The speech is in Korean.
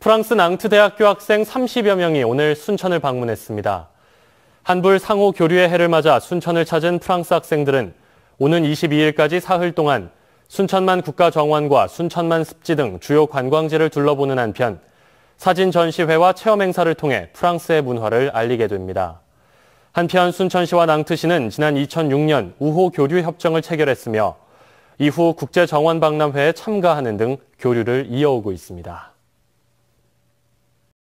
프랑스 낭트대학교 학생 30여 명이 오늘 순천을 방문했습니다. 한불 상호 교류의 해를 맞아 순천을 찾은 프랑스 학생들은 오는 22일까지 사흘 동안 순천만 국가정원과 순천만 습지 등 주요 관광지를 둘러보는 한편 사진 전시회와 체험 행사를 통해 프랑스의 문화를 알리게 됩니다. 한편 순천시와 낭트시는 지난 2006년 우호 교류 협정을 체결했으며 이후 국제정원 박람회에 참가하는 등 교류를 이어오고 있습니다.